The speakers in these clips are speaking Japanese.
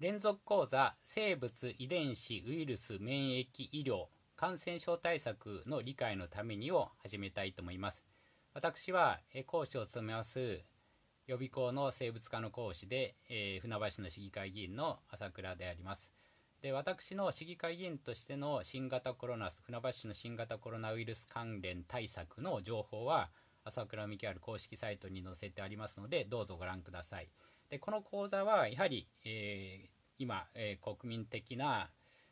連続講座生物遺伝子ウイルス免疫医療感染症対策の理解のためにを始めたいと思います私は講師を務めます予備校の生物科の講師で、えー、船橋の市議会議員の朝倉でありますで私の市議会議員としての新型コロナ船橋市の新型コロナウイルス関連対策の情報は朝倉美希あ公式サイトに載せてありますのでどうぞご覧ください。でこの講座はやはり、えー、今、えー、国民的な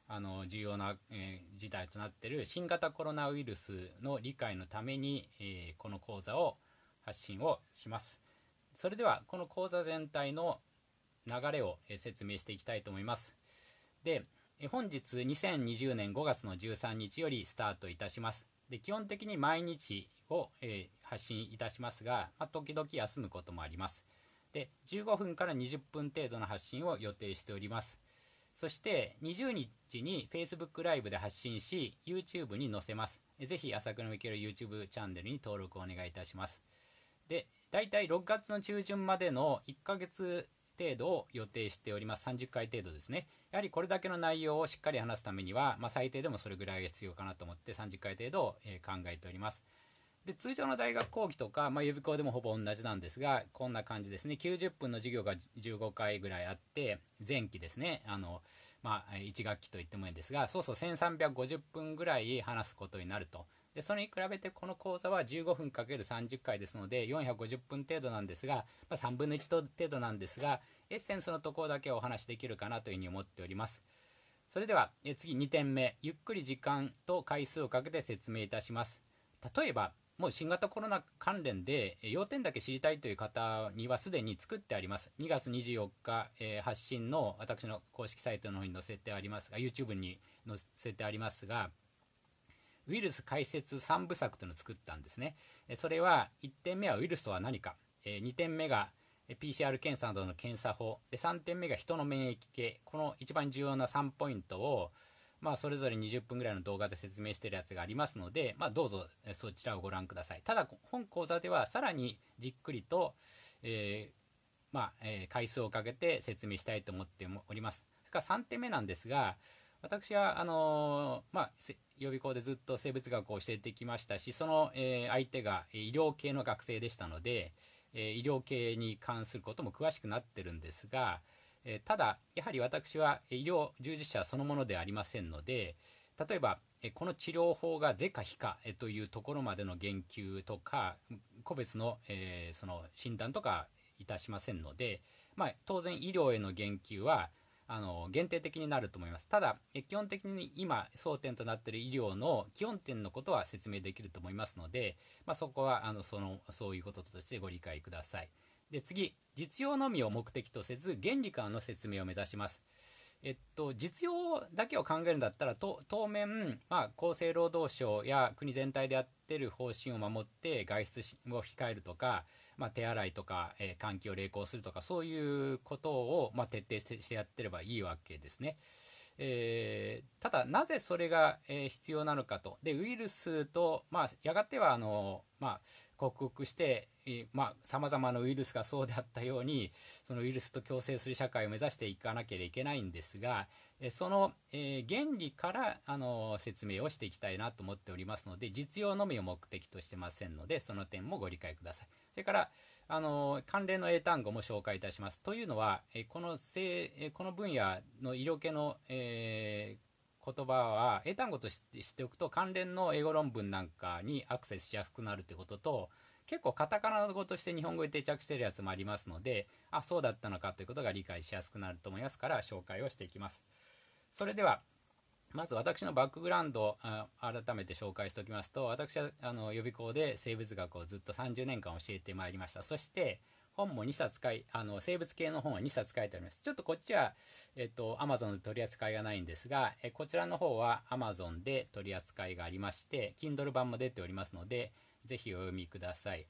あの重要な、えー、事態となっている新型コロナウイルスの理解のために、えこの講座を発信をします。それではこの講座全体の流れを、え説明していきたいと思います。で、え本日2020年5月の13日よりスタートいたします。で基本的に毎日を、え発信いたしますが、まあ、時々休むこともあります。で15分から20分程度の発信を予定しておりますそして20日に Facebook ライブで発信し YouTube に載せますぜひ朝倉未来 YouTube チャンネルに登録をお願いいたしますで大体6月の中旬までの1ヶ月程度を予定しております30回程度ですねやはりこれだけの内容をしっかり話すためには、まあ、最低でもそれぐらいが必要かなと思って30回程度を、え考えておりますで通常の大学講義とか、まあ、予備校でもほぼ同じなんですがこんな感じですね90分の授業が15回ぐらいあって前期ですねあの、まあ、1学期と言ってもいいんですがそうそう1350分ぐらい話すことになるとでそれに比べてこの講座は15分 ×30 回ですので450分程度なんですが、まあ、3分の1程度なんですがエッセンスのところだけお話できるかなというふうに思っております。それでは次2点目ゆっくり時間と回数をかけて説明いたします。例えばもう新型コロナ関連で要点だけ知りたいという方にはすでに作ってあります。2月24日、えー、発信の私の公式サイトの方に載せてありますが、YouTube に載せてありますが、ウイルス解説3部作というのを作ったんですね。それは1点目はウイルスとは何か、2点目が PCR 検査などの検査法、3点目が人の免疫系、この一番重要な3ポイントをまあ、それぞれ20分ぐらいの動画で説明してるやつがありますので、まあ、どうぞそちらをご覧ください。ただ、本講座ではさらにじっくりと、えー、まあ、えー、回数をかけて説明したいと思っております。それから3点目なんですが、私は、あのー、まあ、予備校でずっと生物学を教えてきましたし、その、えー、相手が医療系の学生でしたので、え医療系に関することも詳しくなってるんですが、えただやはり私は医療従事者そのものでありませんので例えばこの治療法が是か非かというところまでの言及とか個別の,、えその診断とかいたしませんので、まあ、当然医療への言及はあの限定的になると思いますただ基本的に今争点となっている医療の基本点のことは説明できると思いますので、まあ、そこはあのそのそういうこととしてご理解ください。で次実用のみを目的とせず原理からの説明を目指します。えっと、実用だけを考えるんだったら当面、まあ、厚生労働省や国全体でやってる方針を守って外出を控えるとか、まあ、手洗いとか、えー、換気を励行するとかそういうことを、まあ、徹底してやってればいいわけですね。えー、ただなぜそれが、えー、必要なのかとでウイルスと、まあ、やがてはあの、まあ、克服してさまざ、あ、まなウイルスがそうであったようにそのウイルスと共生する社会を目指していかなければいけないんですがその、えー、原理からあの説明をしていきたいなと思っておりますので実用のみを目的としてませんのでその点もご理解ください。それからあの関連の英単語も紹介いたします。というのは、えこの性えこの分野の色気の、えー、言葉は英単語として知っておくと関連の英語論文なんかにアクセスしやすくなるということと結構カタカナ語として日本語に定着してるやつもありますのであそうだったのかということが理解しやすくなると思いますから紹介をしていきます。それではまず私のバックグラウンドを改めて紹介しておきますと私はあの予備校で生物学をずっと30年間教えてまいりましたそして本も2冊書いあの生物系の本は2冊書いてありますちょっとこっちは、えっと、Amazon で取り扱いがないんですがえこちらの方は Amazon で取り扱いがありまして Kindle 版も出ておりますのでぜひお読みください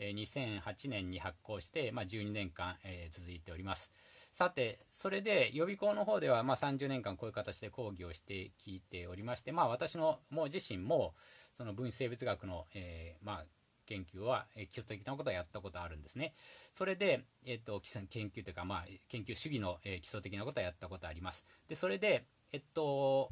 2008年に発行して、まあ、12年間、え続いておりますさてそれで予備校の方では、まあ、30年間こういう形で講義をしてきておりまして、まあ、私のも自身もその分子生物学の、えー、まあ、研究は基礎的なことはやったことあるんですね。それで、えと、研究というか、まあ、研究主義の、基礎的なことはやったことあります。でそれで、えっと、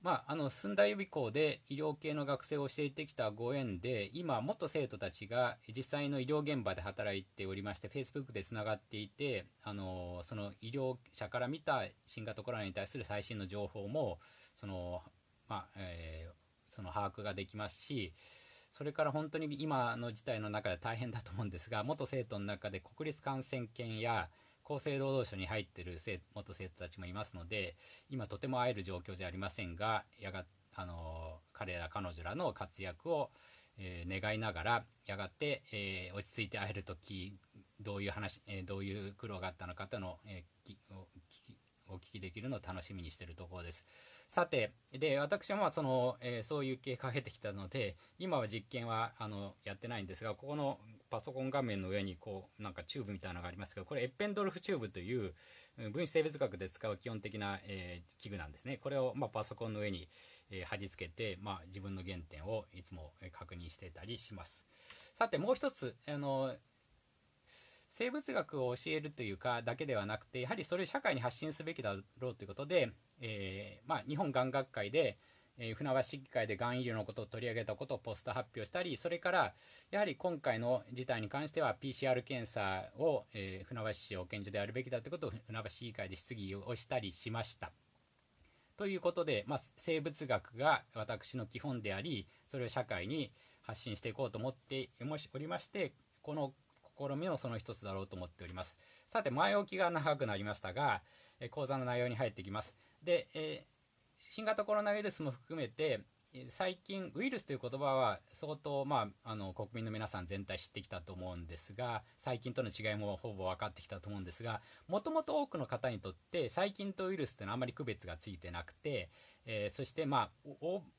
まあ、あの駿台予備校で医療系の学生を教えてきたご縁で今元生徒たちが実際の医療現場で働いておりまして Facebook でつながっていてあのその医療者から見た新型コロナに対する最新の情報もその,、まあえー、その把握ができますしそれから本当に今の事態の中で大変だと思うんですが元生徒の中で国立感染研や厚生労働省に入ってる元生徒たちもいますので今とても会える状況じゃありませんがやがあの彼ら彼女らの活躍を、えー、願いながらやがて、えー、落ち着いて会える時どういう話、えー、どういう苦労があったのかというのを、えー、お聞きできるのを楽しみにしているところです。さて、で私はまあその、えー、そういう経過を経てきたので今は実験はあのやってないんですがここのパソコン画面の上にこうなんかチューブみたいなのがありますけどこれエッペンドルフチューブという分子生物学で使う基本的な、えー、器具なんですねこれを、まパソコンの上に、えー、貼り付けて、まあ、自分の原点をいつも確認してたりしますさてもう一つあの生物学を教えるというかだけではなくてやはりそれを社会に発信すべきだろうということで、えー、まあ、日本がん学会でえー、船橋市議会でがん医療のことを取り上げたことをポスト発表したり、それから、やはり今回の事態に関しては、PCR 検査を、えー、船橋市保健所でやるべきだということを船橋市議会で質疑をしたりしました。ということで、まあ、生物学が私の基本であり、それを社会に発信していこうと思っておりまして、この試みのその一つだろうと思っております。さて、前置きが長くなりましたが、講座の内容に入っていきます。で、えー新型コロナウイルスも含めて最近ウイルスという言葉は相当、まあ、あの国民の皆さん全体知ってきたと思うんですが細菌との違いもほぼ分かってきたと思うんですがもともと多くの方にとって細菌とウイルスというのはあまり区別がついてなくて、えー、そして、まあ、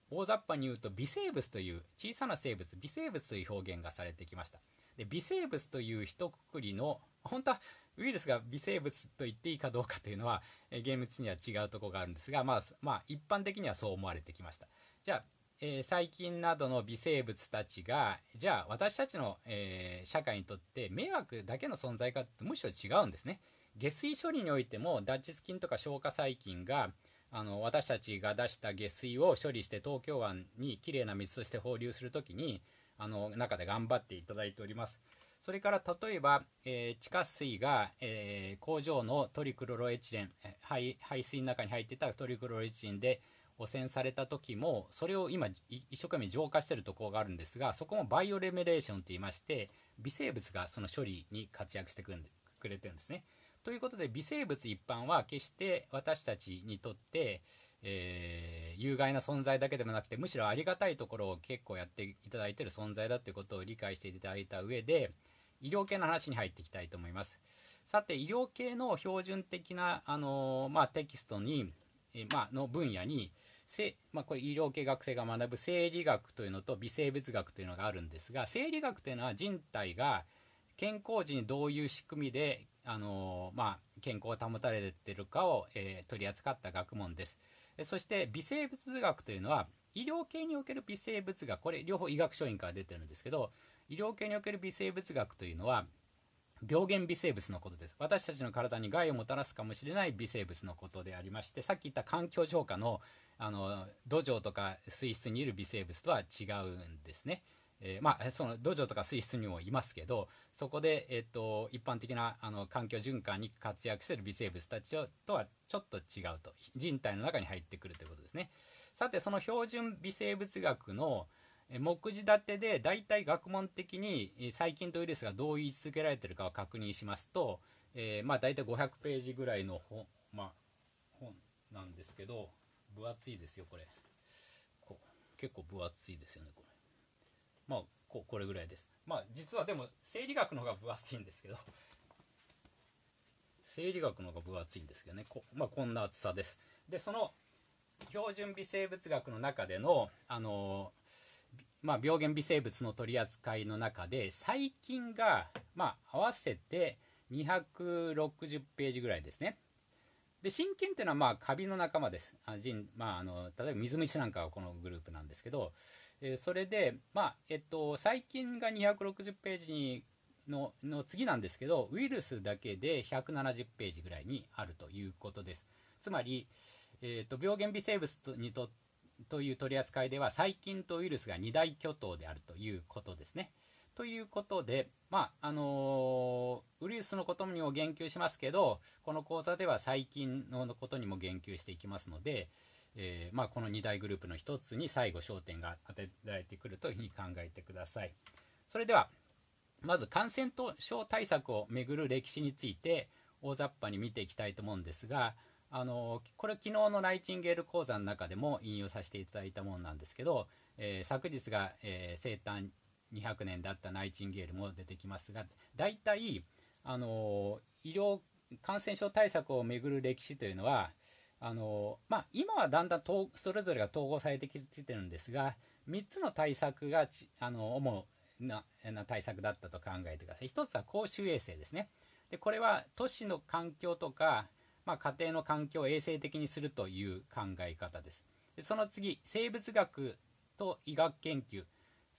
大雑把に言うと微生物という小さな生物微生物という表現がされてきましたで微生物という一括りの本当はウイルスが微生物と言っていいかどうかというのは、え厳密には違うところがあるんですが、まあ、まあ、一般的にはそう思われてきました。じゃあ、えー、細菌などの微生物たちが、じゃあ私たちの、えー、社会にとって迷惑だけの存在かってむしろ違うんですね。下水処理においても脱窒菌とか消化細菌があの私たちが出した下水を処理して東京湾にきれいな水として放流するときにあの中で頑張っていただいておりますそれから例えば、えー、地下水が、えー、工場のトリクロロエチレン排排水の中に入ってたトリクロロエチレンで汚染された時もそれを今一生懸命浄化してるところがあるんですがそこもバイオレメレーションと言いまして微生物がその処理に活躍してくれてるんですね。ということで微生物一般は決して私たちにとって、えー、有害な存在だけでもなくてむしろありがたいところを結構やっていただいてる存在だということを理解していただいた上で医療系の話に入っていきたいと思います。さて医療系の標準的な、あのー、まあ、テキストに、えー、まあの分野にせ、まあ、これ医療系学生が学ぶ生理学というのと微生物学というのがあるんですが生理学というのは人体が健康時にどういう仕組みで、あのまあ、健康を保たれてるかを、え取り扱った学問です。そして微生物学というのは医療系における微生物学これ両方医学書院から出てるんですけど医療系における微生物学というのは病原微生物のことです私たちの体に害をもたらすかもしれない微生物のことでありましてさっき言った環境浄化のあの土壌とか水質にいる微生物とは違うんですね。えー、まあその土壌とか水質にもいますけどそこで、えーと、一般的なあの環境循環に活躍している微生物たちとはちょっと違うと人体の中に入ってくるということですねさてその標準微生物学の目次立てで大体学問的に細菌とウイルスがどう位置づけられているかを確認しますと、えー、まあ大体500ページぐらいの本,、まあ、本なんですけど分厚いですよこれ結構分厚いですよねこれまあここれぐらいですまあ実はでも生理学の方が分厚いんですけど生理学の方が分厚いんですけどねこ,、まあ、こんな厚さですでその標準微生物学の中での、あのまあ、病原微生物の取り扱いの中で細菌が、まあ、合わせて260ページぐらいですねで真菌っていうのはまあカビの仲間です。あまあ、あの例えば水虫なんかはこのグループなんですけど、えー、それで、まあえっと、細菌が260ページにのの次なんですけどウイルスだけで170ページぐらいにあるということです。つまり、えーと、病原微生物にとという取り扱いでは細菌とウイルスが二大巨頭であるということですね。ということで、まあ、あのー、ウイルスのことにも言及しますけど、この講座では細菌のことにも言及していきますので、えー、まあ、この2大グループの1つに最後焦点が当てられてくるというふうに考えてください。それでは、まず感染症対策をめぐる歴史について大雑把に見ていきたいと思うんですが、あのこれ昨日のナイチンゲール講座の中でも引用させていただいたものなんですけど、えー、昨日が、えー、生誕200年だったナイチンゲールも出てきますが大体あの医療感染症対策をめぐる歴史というのはあのまあ、今はだんだんそれぞれが統合されてきてるんですが3つの対策があの主な対策だったと考えてください1つは公衆衛生ですねでこれは都市の環境とか、まあ、家庭の環境を衛生的にするという考え方ですでその次生物学と医学研究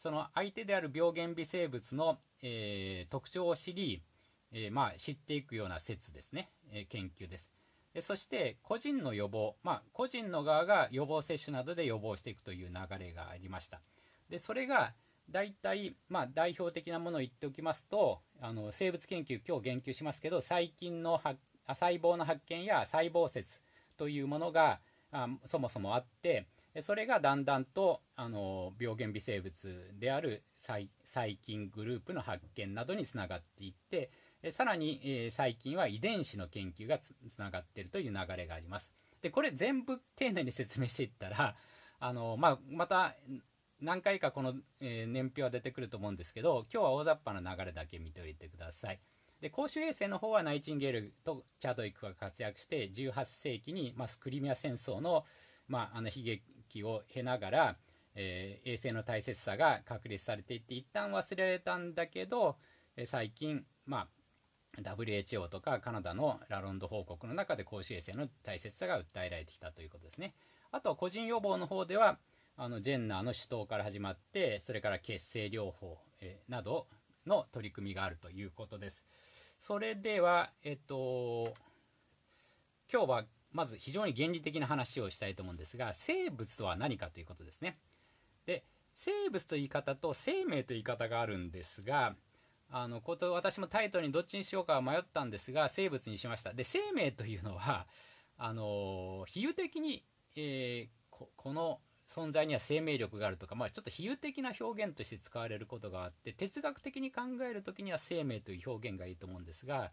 その相手である病原微生物の、えー、特徴を知り、えー、まあ、知っていくような説ですね、えー、研究です。でそして個人の予防、まあ、個人の側が予防接種などで予防していくという流れがありました。でそれが大体、まあ、代表的なものを言っておきますとあの生物研究今日言及しますけど細菌の発細胞の発見や細胞説というものがあそもそもあってそれがだんだんとあの病原微生物である細菌グループの発見などにつながっていってさらに、えー、細菌は遺伝子の研究がつながっているという流れがあります。でこれ全部丁寧に説明していったら あの、まあ、また何回かこの、えー、年表は出てくると思うんですけど今日は大雑把な流れだけ見ておいてください。で公衆衛生の方はナイチンゲールとチャドイクが活躍して18世紀に、まあ、スクリミア戦争の,、まあ、あの悲劇記を経ながら、えー、衛星の大切さが確立されていって一旦忘れられたんだけど、えー、最近、まあ、WHO とかカナダのラロンド報告の中で公衆衛生の大切さが訴えられてきたということですね。あとは個人予防の方ではあのジェンナーの主導から始まってそれから血清療法、えー、などの取り組みがあるということです。それでは、えっと、今日はまず非常に原理的な話をしたいと思うんですが生物とは何かということですね。で生物という言い方と生命という言い方があるんですがあのこと私もタイトルにどっちにしようか迷ったんですが生物にしましたで生命というのはあの比喩的に、えー、この存在には生命力があるとか、まあ、ちょっと比喩的な表現として使われることがあって哲学的に考える時には生命という表現がいいと思うんですが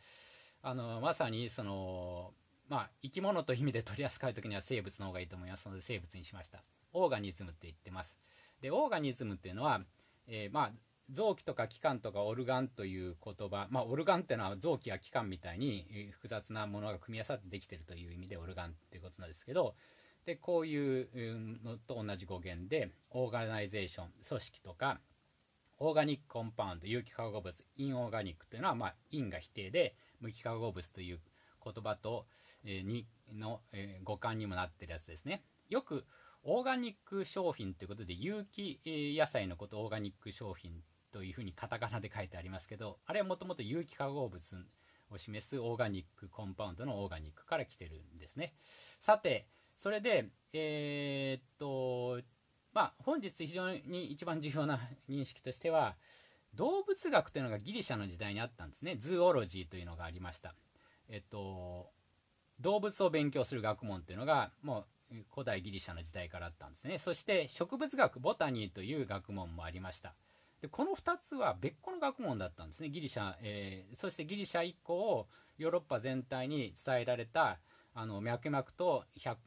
あのまさにそのまあ、生き物という意味で取り扱う時には生物の方がいいと思いますので、生物にしました。オーガニズムって言ってます。で、オーガニズムっていうのは、えー、まあ、臓器とか器官とかオルガンという言葉、まあ、オルガンっていうのは臓器や器官みたいに複雑なものが組み合わさってできてるという意味でオルガンっていうことなんですけど、で、こういうのと同じ語源で、オーガナイゼーション、組織とか、オーガニックコンパウンド、有機化合物、インオーガニックというのは、まあ、インが否定で、無機化合物という言葉と、えー、にの、えー、五感にもなってるやつですね。よくオーガニック商品ということで有機、野菜のことオーガニック商品というふうにカタカナで書いてありますけどあれはもともと有機化合物を示すオーガニックコンパウンドのオーガニックから来てるんですね。さてそれでえー、っとまあ本日非常に一番重要な認識としては動物学というのがギリシャの時代にあったんですね。ズーオロジーというのがありました。えっと、動物を勉強する学問っていうのが、もう古代ギリシャの時代からあったんですね。そして植物学、ボタニーという学問もありました。でこの2つは別個の学問だったんですねギリシャ、えー、そしてギリシャ以降ヨーロッパ全体に伝えられたあの脈々と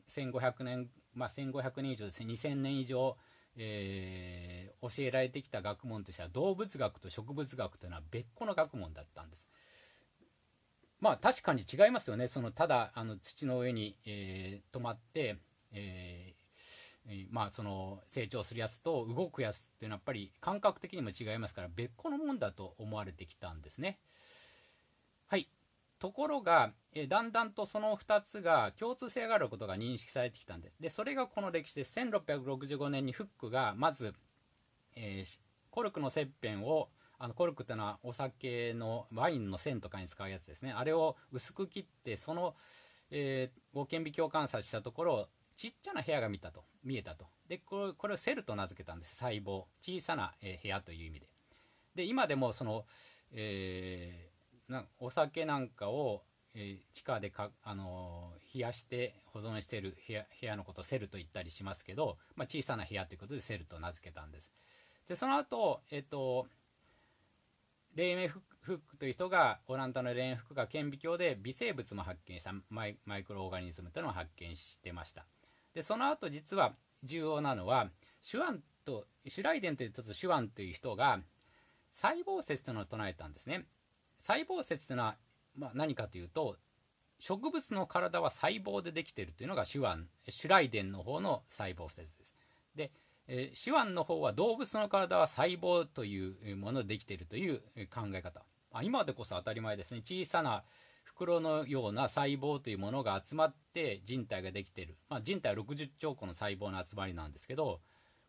1500年、まあ、1500年以上ですね2000年以上、えー、教えられてきた学問としては動物学と植物学というのは別個の学問だったんです。まあ確かに違いますよね、そのただあの土の上に、えー、止まって、えー、まあ、その成長するやつと動くやつっていうのはやっぱり感覚的にも違いますから別個のもんだと思われてきたんですね。はいところが、えー、だんだんとその2つが共通性があることが認識されてきたんです。でそれがこの歴史で1665年にフックがまず、えコルクの切片をあのコルクってのはお酒のワインの線とかに使うやつですねあれを薄く切ってその、えー、を顕微鏡観察したところちっちゃな部屋が見たと見えたとでこれこれをセルと名付けたんです細胞小さな、えー、部屋という意味でで今でもその、えー、なお酒なんかを、えー、地下でか、あのー、冷やして保存している部屋部屋のことをセルと言ったりしますけど、まあ、小さな部屋ということでセルと名付けたんです。でその後、えーとレーメフックという人がオランダのレーンフックが顕微鏡で微生物も発見したマイクロオーガニズムというのを発見してましたでその後実は重要なのはシュワンとシュライデンというとシュワンという人が細胞説というのを唱えたんですね細胞説というのは、まあ、何かというと植物の体は細胞でできているというのがシュワンシュライデンの方の細胞説ですでえー、手腕の方は動物の体は細胞というものでできているという考え方あ今でこそ当たり前ですね小さな袋のような細胞というものが集まって人体ができている、まあ、人体は60兆個の細胞の集まりなんですけど、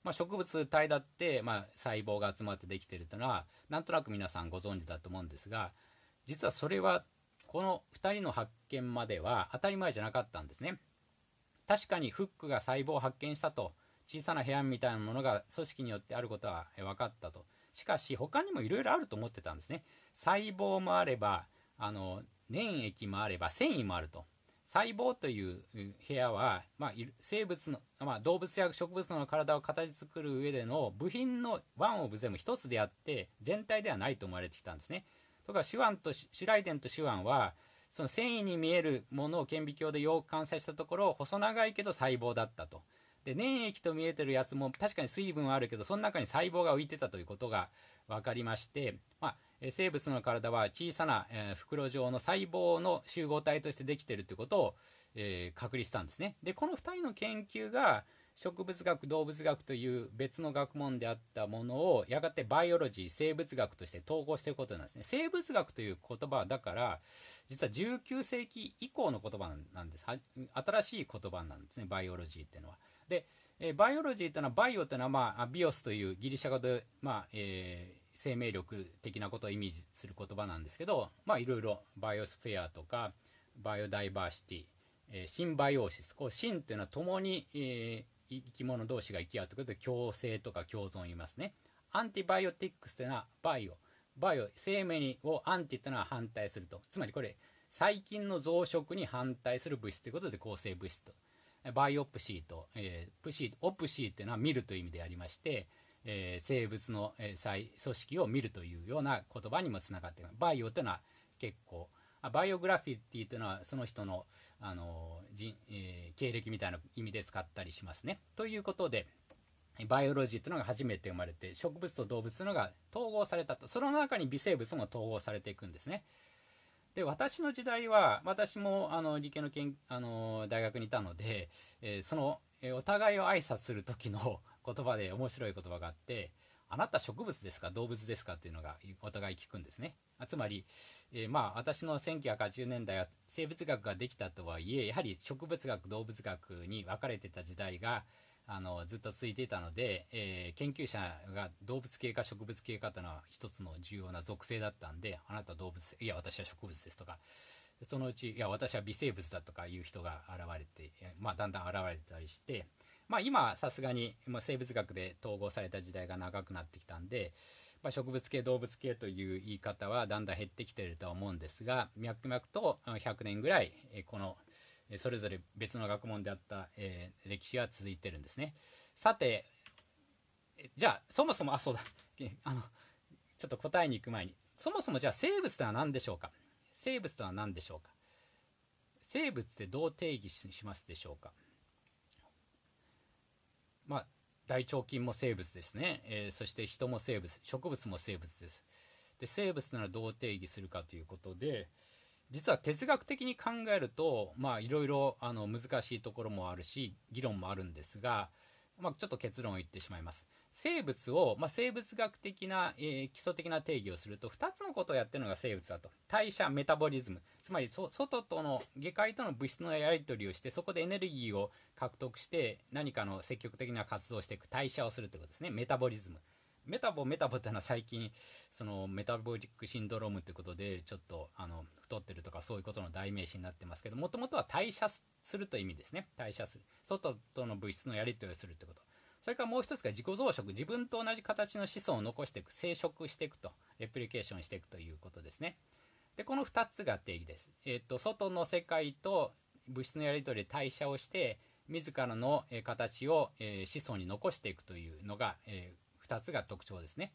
まあ、植物体だって、まあ、細胞が集まってできているというのはなんとなく皆さんご存知だと思うんですが実はそれはこの2人の発見までは当たり前じゃなかったんですね。確かにフックが細胞を発見したと小さな部屋みたいなものが組織によってあることは分かったと。しかし他にもいろいろあると思ってたんですね。細胞もあればあの粘液もあれば繊維もあると。細胞という部屋は、まあ、生物の、まあ、動物や植物の体を形作る上での部品のワンオブゼム一つであって全体ではないと思われてきたんですね。とか手腕とイデンと手腕はその繊維に見えるものを顕微鏡でよく観察したところ細長いけど細胞だったと。で粘液と見えてるやつも確かに水分はあるけどその中に細胞が浮いてたということが分かりまして、まあ、生物の体は小さな、えー、袋状の細胞の集合体としてできてるということを、えー、確立したんですね。でこの2人の研究が植物学動物学という別の学問であったものをやがてバイオロジー生物学として統合していことなんですね生物学という言葉だから実は19世紀以降の言葉なんです新しい言葉なんですねバイオロジーっていうのはで、えバイオロジーというのはバイオというのは、まあ、ビオスというギリシャ語で、まあえー、生命力的なことを意味する言葉なんですけど、まあ、いろいろバイオスフェアとかバイオダイバーシティ、えー、シンバイオシスこうシンというのは共に、えー、生き物同士が生き合うということで共生とか共存言いますねアンティバイオティックスというのはバイオバイオ生命をアンティというのは反対するとつまりこれ細菌の増殖に反対する物質ということで構成物質とバイオプシーと、えー、プシーオプシーっていうのは見るという意味でありまして、えー、生物の細組織を見るというような言葉にもつながっていますバイオというのは結構バイオグラフィティというのはその人のあの人、えー、経歴みたいな意味で使ったりしますね。ということでバイオロジーというのが初めて生まれて植物と動物というのが統合されたとその中に微生物も統合されていくんですね。で私の時代は私もあの理系のけんあの大学にいたので、えー、その、えー、お互いを挨拶する時の 言葉で面白い言葉があって「あなた植物ですか動物ですか?」っていうのがお互い聞くんですね。つまり、えー、まあ私の1980年代は生物学ができたとはいえやはり植物学動物学に分かれてた時代があのずっとついていたので、えー、研究者が動物系か植物系かというのは一つの重要な属性だったんであなたは動物いや私は植物ですとかそのうちいや私は微生物だとかいう人が現れて、まあ、だんだん現れたりして、まあ、今さすがに生物学で統合された時代が長くなってきたんで、まあ、植物系動物系という言い方はだんだん減ってきてるとは思うんですが脈々と100年ぐらいこのそれぞれ別の学問であった、えー、歴史が続いてるんですね。さてじゃあそもそもあそうだあのちょっと答えに行く前にそもそもじゃあ生物とは何でしょうか生物とは何でしょうか生物ってどう定義しますでしょうかまあ大腸菌も生物ですね、えー、そして人も生物植物も生物ですで生物ならどう定義するかということで、実は哲学的に考えるとまあいろいろあの難しいところもあるし議論もあるんですが、まあ、ちょっと結論を言ってしまいます。生物を、まあ、生物学的な、えー、基礎的な定義をすると2つのことをやってるのが生物だと代謝メタボリズムつまり外との下界との物質のやり取りをしてそこでエネルギーを獲得して何かの積極的な活動をしていく代謝をするということですねメタボリズムメタボメタボってのは最近そのメタボリックシンドロームってことでちょっとあの太ってるとかそういうことの代名詞になってますけどもともとは代謝するという意味ですね代謝する外との物質のやり取りをするってことそれからもう一つが自己増殖自分と同じ形の子孫を残していく生殖していくとレプリケーションしていくということですねでこの2つが定義です、えっと外の世界と物質のやり取りで代謝をして自らの形を、え子孫に残していくというのが、えー、2つが特徴ですね。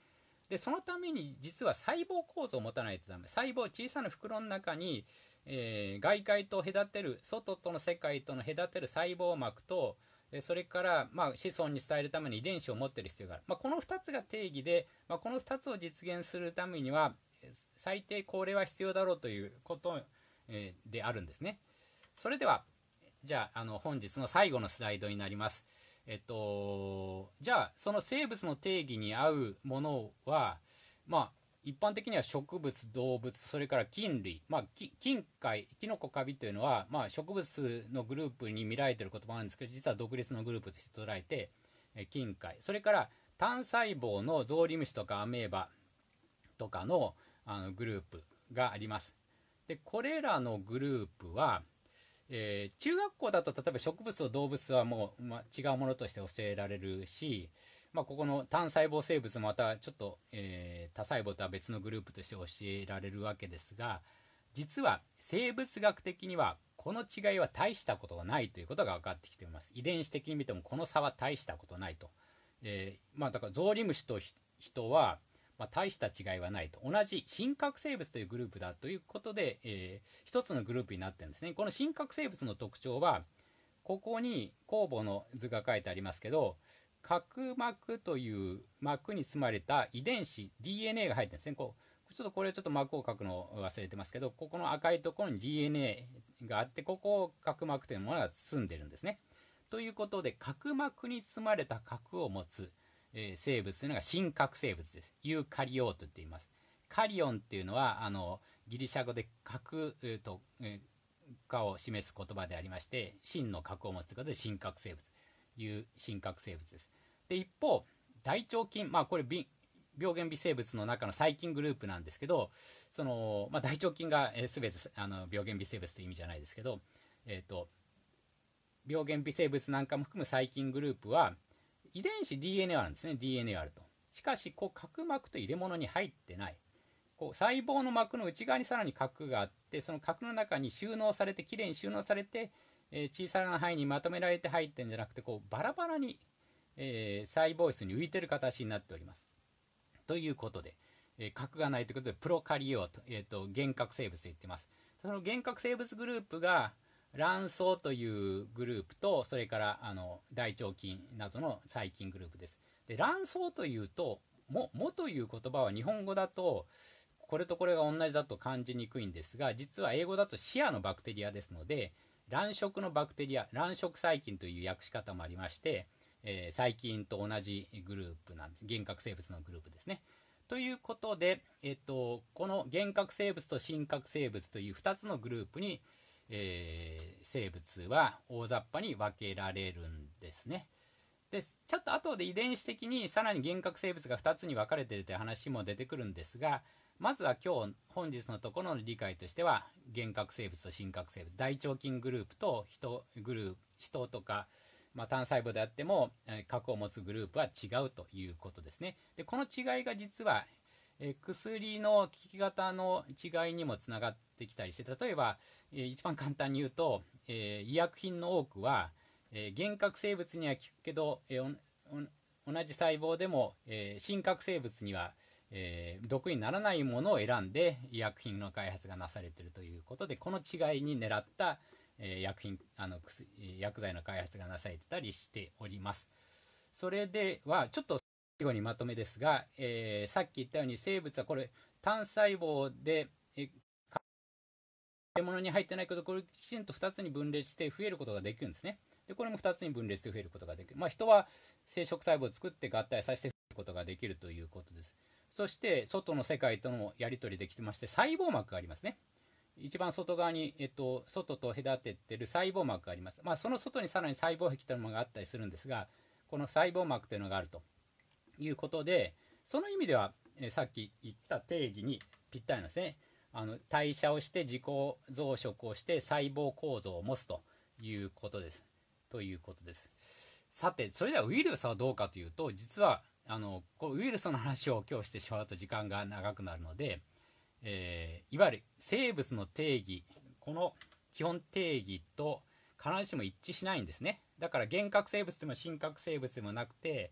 でそのために実は細胞構造を持たないとダメ細胞小さな袋の中に、えー、外界と隔てる外との世界との隔てる細胞膜とそれから、まあ、子孫に伝えるために遺伝子を持ってる必要がある、まあ、この2つが定義で、まあ、この2つを実現するためには最低これは必要だろうということ、えであるんですねそれではじゃああの本日の最後のスライドになります。えっと、じゃあその生物の定義に合うものは、まあ、一般的には植物動物それから菌類、まあ、菌界キノコカビというのは、まあ、植物のグループに見られてることもあるんですけど実は独立のグループとして捉えて菌界それから単細胞のゾウリムシとかアメーバとかのあのグループがあります。でこれらのグループは、えー、中学校だと例えば植物と動物はもう、ま違うものとして教えられるし、まあ、ここの単細胞生物もまたちょっと、えー、多細胞とは別のグループとして教えられるわけですが実は生物学的にはこの違いは大したことがないということが分かってきています遺伝子的に見てもこの差は大したことないと、えー、まあだからゾウリムシと人はまあ、大した違いはないと。同じ真核生物というグループだということで、えー、一つのグループになってるんですね。この真核生物の特徴は、ここに酵母の図が書いてありますけど、角膜という膜に包まれた遺伝子、DNA が入ってるんですね。こうちょっとこれちょっと膜を書くのを忘れてますけど、ここの赤いところに DNA があって、ここを角膜というものが包んでるんですね。ということで、角膜に包まれた核を持つ。え生物というのが真核生物です。ユーカリオートって言います。カリオンっていうのはあのギリシャ語で核、えーとえー、化を示す言葉でありまして真の核を持つということで真核生物いう真核生物です。で一方大腸菌まあこれ病原微生物の中の細菌グループなんですけどその、まあ、大腸菌が、えー、全てあの病原微生物という意味じゃないですけど、えーと病原微生物なんかも含む細菌グループは遺伝子 DNA なんですね DNA あるとしかしこう角膜と入れ物に入ってないこう細胞の膜の内側にさらに角があってその角の中に収納されてきれいに収納されて、えー、小さな範囲にまとめられて入ってるんじゃなくてこうバラバラに、えー、細胞質に浮いてる形になっております。ということで、えー、核がないということでプロカリオと,、えーと、原核生物と言ってます。その原核生物グループが、卵巣というグループとそれからあの大腸菌などの細菌グループです。で卵巣というと「も」もという言葉は日本語だとこれとこれが同じだと感じにくいんですが実は英語だと視野のバクテリアですので卵色のバクテリア卵色細菌という訳し方もありまして、えー、細菌と同じグループなんです原核生物のグループですね。ということで、えっと、この原核生物と真核生物という2つのグループに、えー生物は大雑把に分けられるんですね。でちょっと後で遺伝子的にさらに原核生物が2つに分かれてるという話も出てくるんですがまずは今日本日のところの理解としては原核生物と真核生物大腸菌グループと人グループ人とか、まあ、単細胞であっても核を持つグループは違うということですねでこの違いが実はえ薬の効き方の違いにもつながってきたりして例えば、え一番簡単に言うと、え医薬品の多くは、え原核生物には効くけど、同じ細胞でも、え真核生物には、え毒にならないものを選んで医薬品の開発がなされているということでこの違いに狙った、え薬品あの薬剤の開発がなされてたりしております。それではちょっと最後にまとめですが、えー、さっき言ったように生物はこれ単細胞で獲物に入ってないけどこれきちんと2つに分裂して増えることができるんですねでこれも2つに分裂して増えることができるまあ人は生殖細胞を作って合体させて増えることができるということですそして外の世界とのやり取りできてまして細胞膜がありますね一番外側に、えっと、外と隔ててる細胞膜があります、まあ、その外にさらに細胞壁というものがあったりするんですがこの細胞膜というのがあるということでその意味では、えさっき言った定義にぴったりなんですねあの代謝をして自己増殖をして細胞構造を持つということですということですさてそれではウイルスはどうかというと実はあのこウイルスの話を今日してしまうと時間が長くなるので、えー、いわゆる生物の定義この基本定義と必ずしも一致しないんですねだから原核生物でも真核生物でもなくて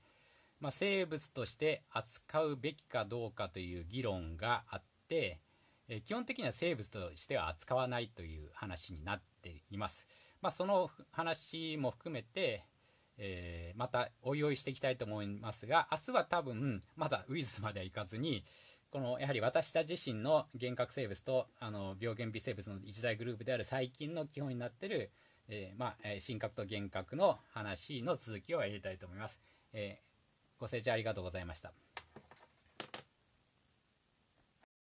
まあ、生物として扱うべきかどうかという議論があって、え基本的には生物としては扱わないという話になっています。まあ、その話も含めて、えー、またおいおいしていきたいと思いますが明日は多分まだウイルスまではいかずにこのやはり私たち自身の幻覚生物とあの病原微生物の一大グループである細菌の基本になってる、えー、まあ、え神格と幻覚の話の続きをやりたいと思います。えーご清聴ありがとうございました。